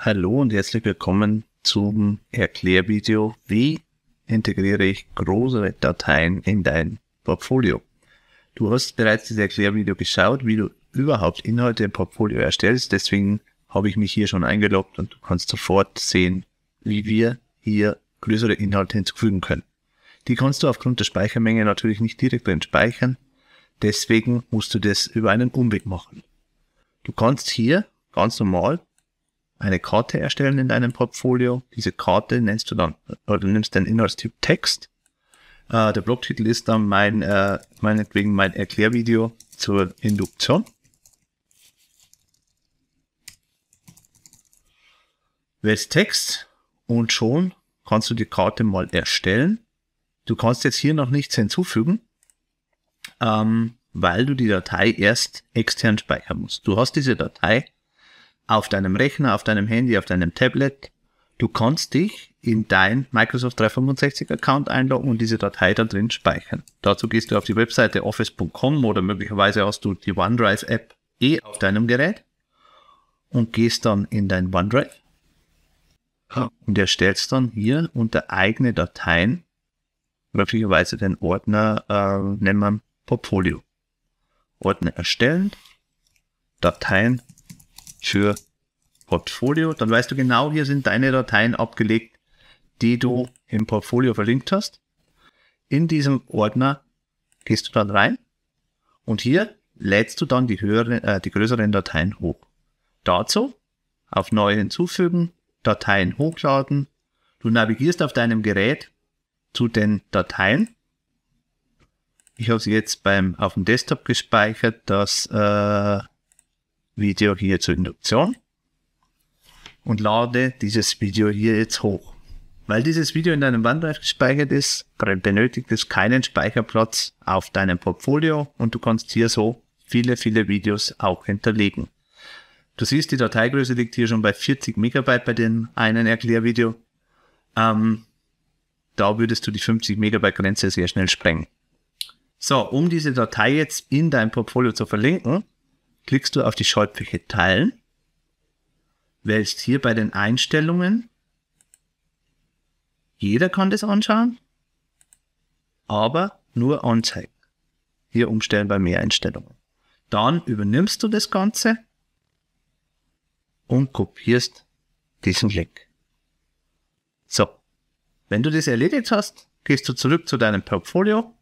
Hallo und herzlich willkommen zum Erklärvideo, wie integriere ich große Dateien in dein Portfolio. Du hast bereits das Erklärvideo geschaut, wie du überhaupt Inhalte im Portfolio erstellst, deswegen habe ich mich hier schon eingeloggt und du kannst sofort sehen, wie wir hier größere Inhalte hinzufügen können. Die kannst du aufgrund der Speichermenge natürlich nicht direkt drin speichern, deswegen musst du das über einen Umweg machen. Du kannst hier ganz normal eine Karte erstellen in deinem Portfolio. Diese Karte nennst du dann, oder du nimmst den Inhaltstyp Text. Äh, der Blogtitel ist dann mein, äh, meinetwegen mein Erklärvideo zur Induktion. Wählst Text und schon kannst du die Karte mal erstellen. Du kannst jetzt hier noch nichts hinzufügen, ähm, weil du die Datei erst extern speichern musst. Du hast diese Datei auf deinem Rechner, auf deinem Handy, auf deinem Tablet. Du kannst dich in dein Microsoft 365 Account einloggen und diese Datei da drin speichern. Dazu gehst du auf die Webseite office.com oder möglicherweise hast du die OneDrive App eh auf deinem Gerät und gehst dann in dein OneDrive und erstellst dann hier unter eigene Dateien möglicherweise den Ordner, äh, nennen wir Portfolio. Ordner erstellen, Dateien für Portfolio. Dann weißt du genau, hier sind deine Dateien abgelegt, die du im Portfolio verlinkt hast. In diesem Ordner gehst du dann rein und hier lädst du dann die, höheren, äh, die größeren Dateien hoch. Dazu auf Neu hinzufügen, Dateien hochladen. Du navigierst auf deinem Gerät zu den Dateien. Ich habe sie jetzt beim auf dem Desktop gespeichert, dass äh, Video hier zur Induktion und lade dieses Video hier jetzt hoch. Weil dieses Video in deinem OneDrive gespeichert ist, benötigt es keinen Speicherplatz auf deinem Portfolio und du kannst hier so viele, viele Videos auch hinterlegen. Du siehst, die Dateigröße liegt hier schon bei 40 Megabyte bei dem einen Erklärvideo. Ähm, da würdest du die 50 Megabyte Grenze sehr schnell sprengen. So, um diese Datei jetzt in dein Portfolio zu verlinken, klickst du auf die Schaltfläche Teilen, wählst hier bei den Einstellungen, jeder kann das anschauen, aber nur anzeigen. Hier umstellen bei mehr Einstellungen. Dann übernimmst du das Ganze und kopierst diesen Link. So, wenn du das erledigt hast, gehst du zurück zu deinem Portfolio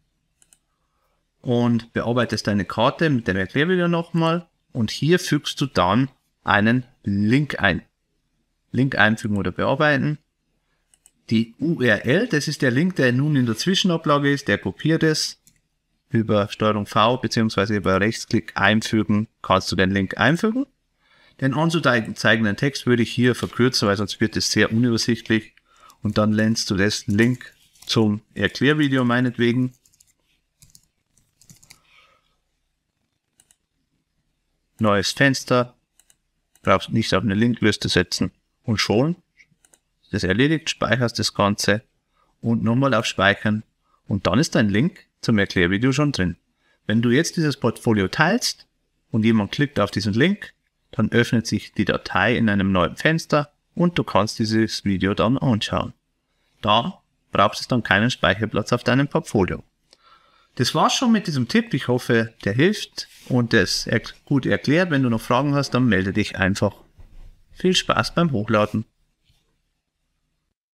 und bearbeitest deine Karte mit dem Erklärvideo nochmal und hier fügst du dann einen Link ein. Link einfügen oder bearbeiten. Die URL, das ist der Link, der nun in der Zwischenablage ist, der kopiert es. Über Steuerung V bzw. über Rechtsklick einfügen kannst du den Link einfügen. Den anzuzeigenden Text würde ich hier verkürzen, weil sonst wird es sehr unübersichtlich. Und dann lernst du das Link zum Erklärvideo meinetwegen neues Fenster, brauchst nicht auf eine Linkliste setzen und schon ist das erledigt, speicherst das Ganze und nochmal auf Speichern und dann ist dein Link zum Erklärvideo schon drin. Wenn du jetzt dieses Portfolio teilst und jemand klickt auf diesen Link, dann öffnet sich die Datei in einem neuen Fenster und du kannst dieses Video dann anschauen. Da brauchst du dann keinen Speicherplatz auf deinem Portfolio. Das war's schon mit diesem Tipp. Ich hoffe, der hilft und das er gut erklärt. Wenn du noch Fragen hast, dann melde dich einfach. Viel Spaß beim Hochladen.